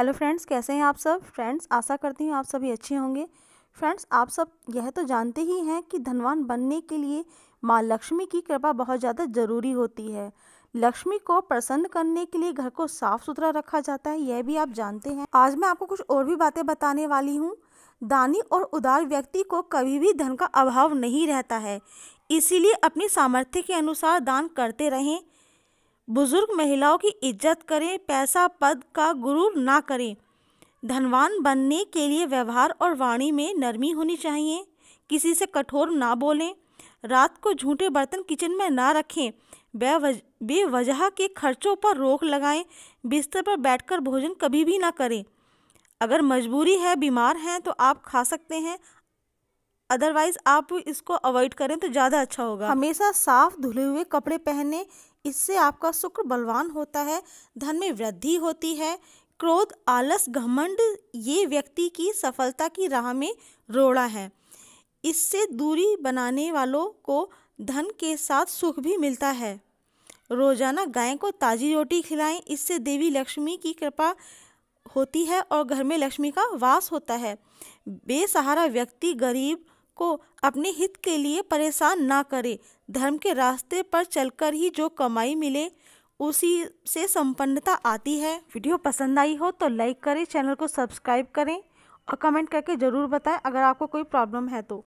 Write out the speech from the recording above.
hello friends कैसे हैं आप सब फ्रेंड्स आशा करती हूँ आप सभी अच्छे होंगे फ्रेंड्स आप सब यह तो जानते ही हैं कि धनवान बनने के लिए माँ लक्ष्मी की कृपा बहुत ज़्यादा ज़रूरी होती है लक्ष्मी को प्रसन्न करने के लिए घर को साफ सुथरा रखा जाता है यह भी आप जानते हैं आज मैं आपको कुछ और भी बातें बताने वाली हूँ दानी और उदार व्यक्ति को कभी भी धन का अभाव नहीं रहता है इसीलिए अपनी सामर्थ्य के अनुसार दान करते रहें बुजुर्ग महिलाओं की इज्जत करें पैसा पद का गुरूर ना करें धनवान बनने के लिए व्यवहार और वाणी में नरमी होनी चाहिए किसी से कठोर ना बोलें रात को झूठे बर्तन किचन में ना रखें बेवजह के खर्चों पर रोक लगाएं बिस्तर पर बैठकर भोजन कभी भी ना करें अगर मजबूरी है बीमार हैं तो आप खा सकते हैं अदरवाइज़ आप इसको अवॉइड करें तो ज़्यादा अच्छा होगा हमेशा साफ़ धुले हुए कपड़े पहने इससे आपका शुक्र बलवान होता है धन में वृद्धि होती है क्रोध आलस घमंड ये व्यक्ति की सफलता की राह में रोड़ा है इससे दूरी बनाने वालों को धन के साथ सुख भी मिलता है रोजाना गाय को ताज़ी रोटी खिलाएं इससे देवी लक्ष्मी की कृपा होती है और घर में लक्ष्मी का वास होता है बेसहारा व्यक्ति गरीब को अपने हित के लिए परेशान ना करे धर्म के रास्ते पर चलकर ही जो कमाई मिले उसी से संपन्नता आती है वीडियो पसंद आई हो तो लाइक करें चैनल को सब्सक्राइब करें और कमेंट करके ज़रूर बताएं अगर आपको कोई प्रॉब्लम है तो